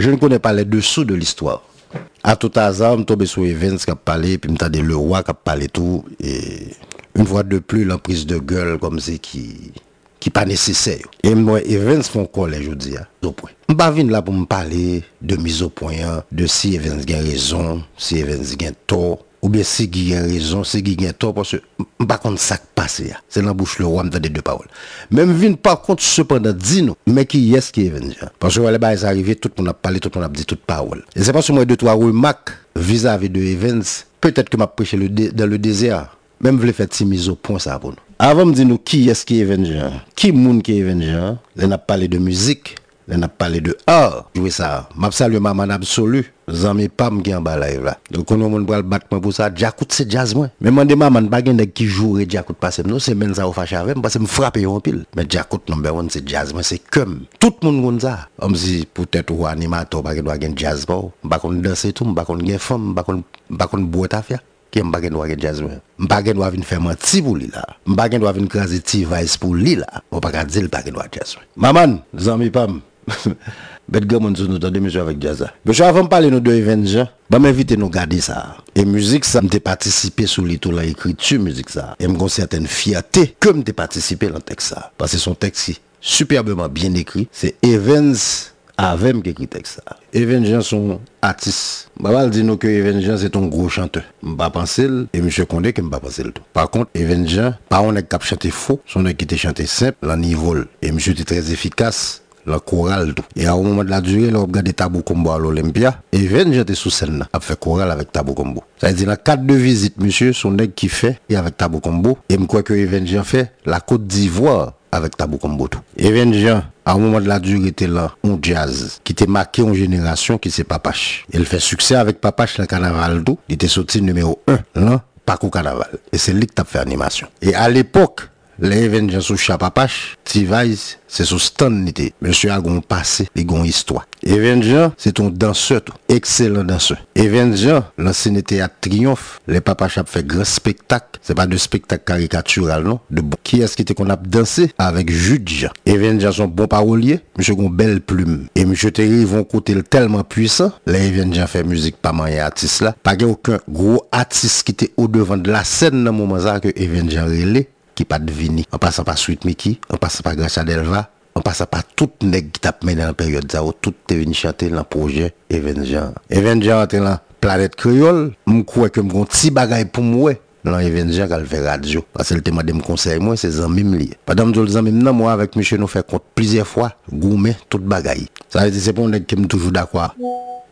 Je ne konè pa lè dessou de l'histoire. A tout azan, m toube sou Evans kap pale, pi m tade le wak kap pale tou, e m vwa de pli l'anprise de gèl kom zè ki pa neseseyo. E m mwen Evans fon kon lè joudia, m ba vin la pou m pale de mizopoyan, de si Evans gen lézon, si Evans gen tol, bien c'est qui a raison, c'est qui a tort, parce que par contre ça passe. C'est la bouche le roi me des deux paroles. Même Vin, par contre, cependant, dis nous, mais qui est-ce qui est venu Parce que voilà, sont arrivé, tout le monde a parlé, tout le monde a dit toutes paroles. Et c'est pas moi, deux, trois remarques vis-à-vis de Evans. Peut-être que m'a prêché le dans le désert. Même je voulais faire mise au point ça pour nous. Avant de dire qui est-ce qui est venu qui monde qui est venu on a parlé de musique, on a parlé de art. Jouer ça. M'a salué maman absolue. Zanmi Pam ki an ba la ev la. Konon moun pral batman pou sa. Djakout se jazmou. Men mwande maman bagen deg ki jouri djakout pasem nou. Se men za ou fachavem. Basem frapi yon pil. Men djakout nombe moun se jazmou. Se kem. Tout moun moun za. Omzi, poutet ou wani mato bagen wagen jazmou. Bakon dos etoum. Bakon gen fom. Bakon bwot afya. Kye m bagen wagen jazmou. M bagen wavin fèman tibou li la. M bagen wavin krasi tivay spou li la. M wapakad zil bagen wagen jazmou Bête nous nous donne monsieur avec Jaza. Monsieur avant de parler nous de Je vous m'inviter nous garder ça. Et musique ça, m'te participé sous l'étoile la écriture musique ça. Et m'gon certaine fierté que participer à dans texte ça. Parce que son texte superbement bien écrit. C'est Evans Avec qui écrit texte ça. Evans sont artistes. Bah va bah, dire nous que Jean c'est un gros chanteur. Je pas penser et monsieur Condé que pas penser tout. Par contre Evans pas on qui cap chanter faux, son est qui a chanté simple, la niveau. Et monsieur est très efficace la chorale tout. Et à un moment de la durée, là, on regarde Tabou Combo à l'Olympia, et 20 j'étais sous scène là, a fait chorale avec Tabou Combo. Ça veut dire, la quatre de visite, monsieur, son nègre qui fait, et avec Tabou Combo, et me crois que Evan fait, la Côte d'Ivoire, avec Tabou Combo tout. Evan au à un moment de la durée, était là, on jazz, qui était marqué en génération, qui c'est Papache. Il fait succès avec Papache, le carnaval tout. Il était sorti numéro 1, là, pas au carnaval. Et c'est lui qui t'a fait animation. Et à l'époque, les vengeances sous chapapache, Tivais, c'est sous stanité. Monsieur a un passé, et gon histoire. Evenjan, c'est un danseur Excellent danseur. l'ancien était à triomphe. Les papas ont fait grand spectacle. C'est pas de spectacle caricatural, non? De Qui est-ce qui était qu'on a dansé? Avec Jude est sont bon parolier. Monsieur une belle plume. Et monsieur Terry vont côté tellement puissant. Les Evenjan fait musique pas mal artiste là. Pas aucun gros artiste qui était au devant de la scène dans moment ça que est relé qui pas devini. En passant par Sweet Mickey, en passant par à Delva, en passant par tout nèg qui mais dans la période ça, tout est venu chanter dans le projet et et était la Planète Créole, m'coué crois que mon petit bagaille pour moi. Dans Evengean, qu'elle fait radio. Parce thème à mon conseil, moi, c'est même lié. Madame je le non, moi, avec monsieur, nous fait compte plusieurs fois, gourmet, tout bagaille. Ça veut dire, c'est pour nèg qui toujours d'accord.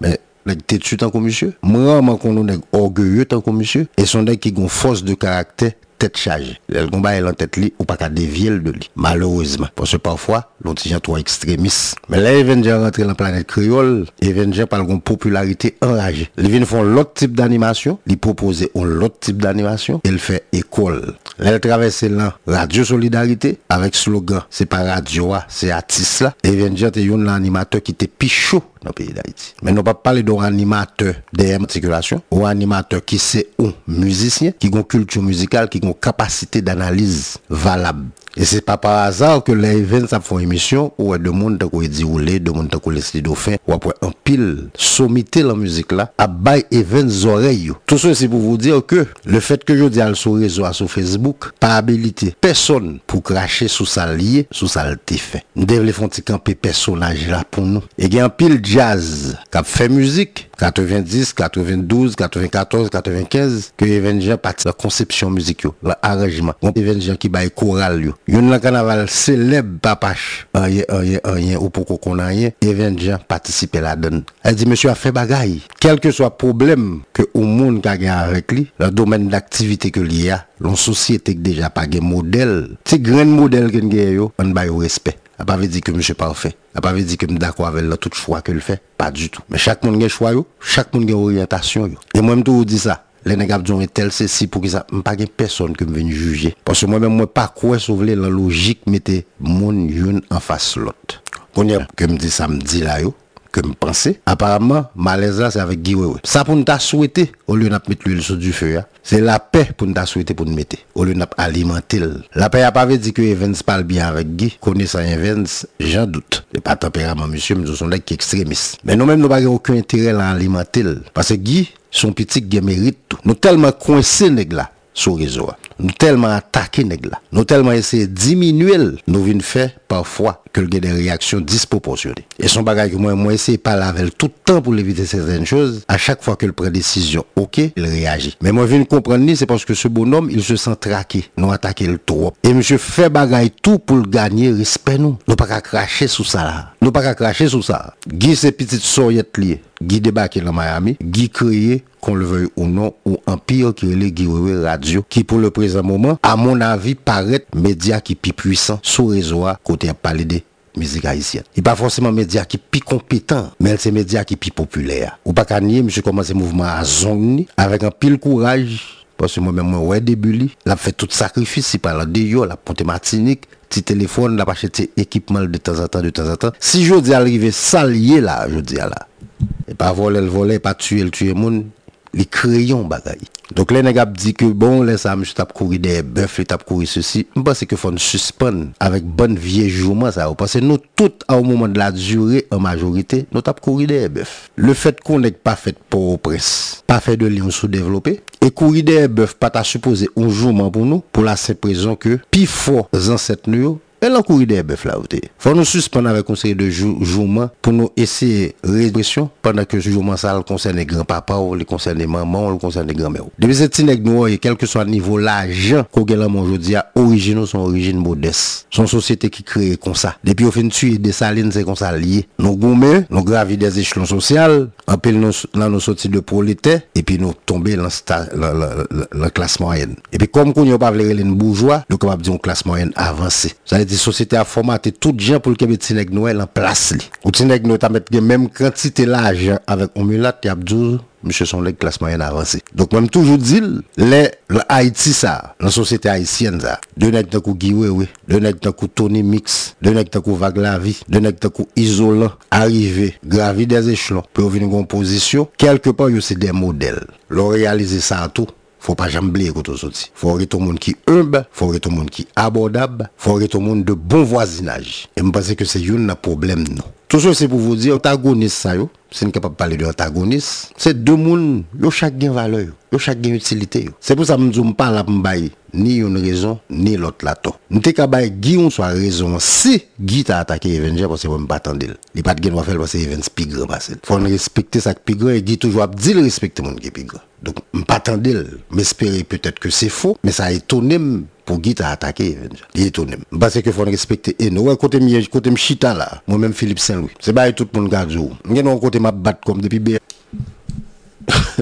Mais, t'es en tant que monsieur. Moi, nous est orgueilleux tant que monsieur. Et son nèg qui ont force de caractère tête chargée. elle combat est en tête li, ou pas qu'à dévier de lui. Malheureusement. Parce que parfois, l'autre gens trop extrémistes. Mais là, Avenger rentré dans la planète créole, Avenger par une popularité enragée. Ils viennent font l'autre type d'animation, ils proposent l'autre type d'animation, Elle fait école. Elle traversé sur là, Radio Solidarité, avec slogan, c'est pas radio, ah, c'est artiste là. Avenger est un animateur qui était pichot dans le pays d'Haïti. Mais nous ne pas parler d'un animateur circulation, ou animateur qui sait où, musicien, qui a une culture musicale, qui a une capacité d'analyse valable et c'est pas par hasard que les events font émission où il y a des gens qui dit roulé, des monde qui les dauphins, ou après un pile sommité la musique là, à bail événements oreilles. Tout ça, c'est pour vous dire que le fait que je dis à sur réseau, sur Facebook, pas habilité personne pour cracher sous sa liée, sous sa fait. Nous devons faire un petit personnage là pour nous. Et il y a un pile jazz qui fait musique, 90, 92, 94, 95 que gens Jean à la conception musique, l'arrangement. Les Even Jean qui baille choral y a un carnaval célèbre papache. Rien rien rien ou pourquoi qu'on a rien. gens Jean à la donne. Elle dit monsieur a fait bagaille. Quel que soit problème que au monde a avec lui, le domaine d'activité que a, l'on société déjà pas de modèle. C'est grand modèle qu'on a, yo, on baille respect. Elle pas dit que monsieur parfait. Elle pas dit que je suis d'accord avec le toute choix qu'elle fait. Pas du tout. Mais chaque monde a un choix, chaque monde a une orientation. Et moi-même, tout dis ça. Les nègres ont tel ceci pour que ça. Je pas personne qui me vienne juger. Parce que moi-même, moi, pas quoi sauver la logique, mettez mon une en face l'autre. Quand que me dis ça, me dit là, yo me pensais. Apparemment, malaise là, c'est avec Guy Ça pour nous t'a souhaité, au lieu de mettre l'huile sur du feu, hein. c'est la paix pour nous t'a souhaité pour nous mettre. Au lieu de alimenter. La paix a pas dit dire que Evans parle bien avec Guy. Connaissant Evans, j'en doute. et pas tempérament, monsieur, mais nous sommes des extrémistes. Mais nous-mêmes, nous n'avons aucun intérêt à alimenter. Parce que Guy, son petit qui mérite tout. Nous tellement coincés, négla là, sur le réseau. Hein nous tellement attaqué nèg nous tellement essayé diminuer nous vinn faire parfois que y des réactions disproportionnées et son bagage que moi moi essayer parler avec tout le temps pour éviter certaines choses à chaque fois qu'il prend décision OK il réagit mais moi je comprends comprendre c'est parce que ce bonhomme il se sent traqué nous attaquer le trop et monsieur fait bagage tout pour gagner respect nous nous pas cracher sous ça là nous pas cracher sous ça Guise ces petites soyettes liées Guy débarqué dans Miami, Guy créé, qu'on le veuille ou non, ou un pire, qui est le Radio, qui pour le présent moment, à mon avis, paraît média qui plus puissant sur réseau côté à parler de musique haïtienne. Il pas forcément média qui plus compétent, mais c'est média qui plus populaire. Ou pas qu'à nier, monsieur commence mouvement à zone avec un pile courage. Parce que moi-même, moi, ouais, début, l'a fait tout sacrifice, il parle de yo, la ponte matinique, petit téléphone, l'a acheté équipement de temps en temps, de temps en temps. Si je dis arriver lier là, je dis là et pas voler le voler, pas tuer le tuer monde, les crayons bagaille. Donc les nègres dit que bon, les amis je tape courir des bœufs, les tape courir ceci. Je pense que faut suspendre avec bonne vieille jourement ça parce que nous tous au moment de la durée en majorité, nous tape courir des bœufs. Le fait qu'on n'ait pas fait pour presse, pas fait de lion sous-développé et courir des bœufs pas t'a supposé un jour pour nous pour la simple raison que pis fort cette nous El an kou ide e be flaoute. Fò nou süs pwennan ve konsenye de jounman pou nou ese repression pwennan ke jounman sa al konsenye de granpapa ou li konsenye de maman ou li konsenye de grame ou. Demi se tinek nou oye kelke so an nivou laj kou gen la moun joudia orijino son orijin modes. Son sosyete ki kreye konsa. Depi ou fin tu ide salin se konsa liye. Nou goume, nou gravi de zichlon sosyal, apil nan nou soti de prolete, epi nou tombe nan klasman yen. Epi kom kou nyon pa vler elen boujwa nou kom ap diyon klasman yen avansi. Sal des sociétés à formater tout gens pour que petit nèg Noël en place li. Ou petit Noël ta mettre même quantité l'argent avec un mulat y a monsieur son leg classe moyenne avancée. Donc même toujours dit les Haïti ça, la société haïtienne ça. De nèg tant kou Guiwe oui, de nèg tant kou Tony Mix, de nèg tant kou Vague la vie, de pas être kou isolant arrivé, gravi des échelons pour venir en position, quelque part c'est des modèles. ont réalisé ça à tout faut pas jambler, oublier côté sorti. Faut être au monde qui humble, faut être au monde qui abordable, faut être au monde de bon voisinage. Et me pense que c'est un problème non. Tout ça c'est pour vous dire antagoniste ça yo, c'est capable de parler de antagoniste, c'est deux monde, yo chacun valeur, yo chacun utilité. C'est pour ça que je ne parle pas ni une raison, ni l'autre là tout. ne sais pas si on soit raison si Guy a attaqué Evans parce que moi pas attendre. Il pas de gain faire parce que Evans pigre, parce Il Faut respecter ça pigre Pigre. et Guy toujours dit respecter mon qui Donc grand. Donc pas attendre, m'espérer peut-être que c'est faux, mais ça étonne pour Guy a attaqué C'est Il étonne. Parce que faut respecter et nous côté mien côté chita là, moi même Philippe Saint-Louis. C'est pas tout le monde garde. Nous côté m'a batte comme depuis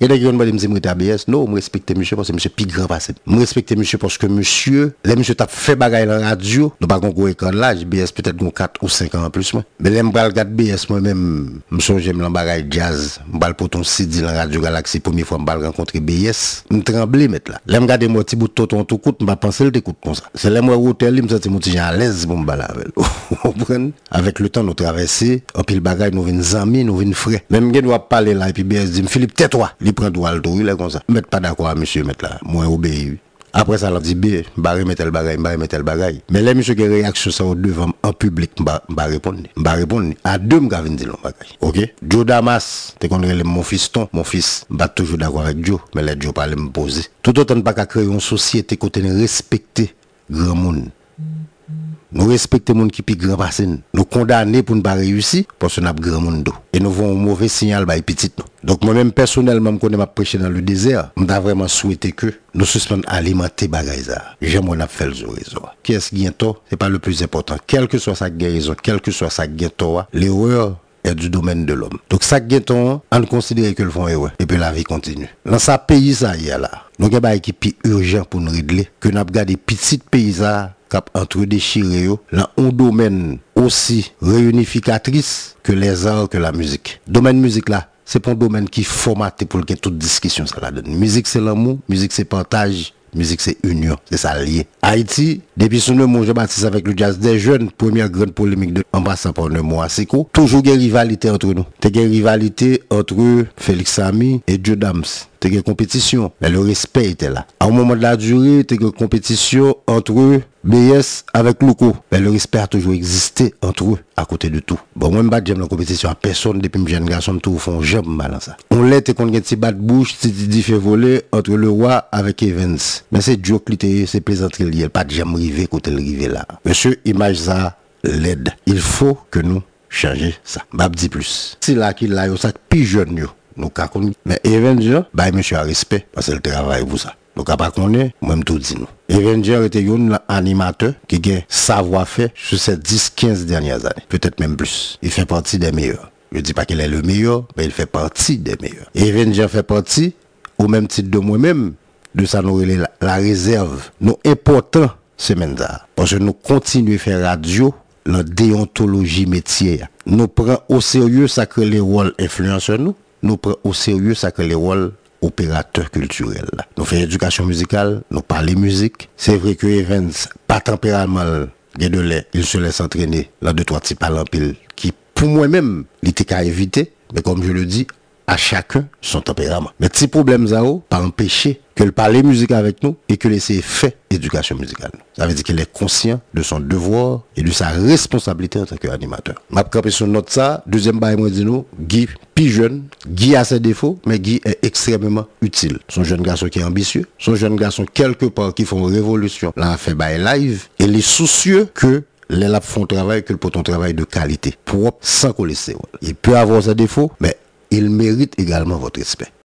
Et les gens me disent, c'est ABS. Non, je respecte monsieur parce que monsieur plus grand passé. Je respecte monsieur parce que monsieur, les monsieur t'a fait bagaille dans la radio, nous pas gros écran là, BS peut-être qu'on 4 ou 5 ans en plus. Mais les m'bral 4 BS moi-même, me songe me bagaille jazz, m'bal pour ton CD dans Radio Galaxy première fois m'bal rencontrer BS, me trembler mettre là. Les m'garder mon petit bout de tonton tout coûte, m'pas penser t'écoute comme ça. C'est les moi hôtel, me senti mon petit à l'aise pour bah avec. Avec le temps nous traverser, en pile bagaille nous vinn amis, nous vinn frères. Même nous a parler là et puis BS dit Philippe tais-toi prend droit à tout, il est comme ça. Mettre pas d'accord à monsieur, mettre là. Moi, obéir. Après ça, il dit, bien, barré, mettez le bagaille, barré, mettez le bagaille. Mais les monsieur qui réaction ça devant, en public, je bah, bah, répondre. Je bah, répondre. À deux, me vais dire le bagaille. Ok? Joe Damas, tu connais mon ton mon fils, je toujours d'accord avec Joe, mais les Joe pas me poser. Tout autant, pas qu'à créer une société côté respecter grand monde. Nous respectons les gens qui sont grand passé. Nous condamnons pour ne pas réussir parce qu'on a avons grand monde. Et nous avons un mauvais signal par petit. Donc moi-même personnellement, quand je m'a prêché dans le désert, je vraiment souhaité que nous suspendions alimenter les J'aime J'aimerais faire fait le réseau. quest ce qui est Ce n'est pas le plus important. Quelle que soit sa guérison, quel que soit sa guérison, l'erreur est du domaine de l'homme. Donc ça guetton, on considère que le fond est ouais. Et puis la vie continue. Dans sa paysage ça y là. Donc il y a équipe urgent pour nous régler que nous avons des petits paysans cap entre déchirés dans un domaine aussi réunificatrice que les arts que la musique. Domaine musique là, c'est un domaine qui est formaté pour que toute discussion ça la donne. Musique c'est l'amour, musique c'est partage, musique c'est union, c'est ça lié. Haïti, depuis son nom, je baptiste avec le jazz des jeunes, première grande polémique de, l'ambassade, pour le mois, c'est quoi, toujours une rivalité entre nous. T'as une rivalité entre Félix Samy et Dieu Dams tu une compétition, mais le respect était là. À un moment de la durée, c'était une compétition entre eux, BS avec Louko, mais le respect a toujours existé entre eux, à côté de tout. Bon, moi, je ne la compétition à personne depuis que je jeune garçon, tout au fond, mal mal ça. On l'était qu'on a un petit bat de bouche, si tu fait voler entre le roi avec Evans. Mais c'est joke, c'est plaisanterie a pas de jambe côté le là. Monsieur, image ça, l'aide. Il faut que nous changer ça. Babdi dit plus. C'est là qu'il a eu ça, plus jeune, mais Avenger, je suis à respect, parce qu'il travaille pour ça. Nous pouvons pas même tout dit nous. Avenger était un animateur qui a savoir-faire sur ces 10-15 dernières années. Peut-être même plus. Il fait partie des meilleurs. Je ne dis pas qu'il est le meilleur, mais il fait partie des meilleurs. Avenger fait partie, au même titre de moi-même, de sa nous la, réserve. Nous important semaine là Parce que nous continuons à faire radio La déontologie métier. Nous prenons au sérieux ça que les rôles influencent nous nous prenons au sérieux ça que les rôles opérateurs culturels. Nous faisons éducation musicale, nous parlons musique. C'est vrai que Evans, pas tempérament, il se laisse entraîner là deux trois à pile qui pour moi-même, il qu'à éviter, mais comme je le dis, à chacun son tempérament. Mais ces problèmes ça, pas empêcher qu'elle parle musique avec nous et que laisser fait éducation musicale. Ça veut dire qu'il est conscient de son devoir et de sa responsabilité en tant qu'animateur. Ma sur note ça, deuxième bail moi dis nous, Guy, plus jeune, Guy a ses défauts, mais Guy est extrêmement utile. Son jeune garçon qui est ambitieux, son jeune garçon quelque part qui font révolution, là fait bail live, et est soucieux que les labs font travail, que le poton travail de qualité, propre, sans cholestérol. Il peut avoir ses défauts, mais il mewit i garma wote spi.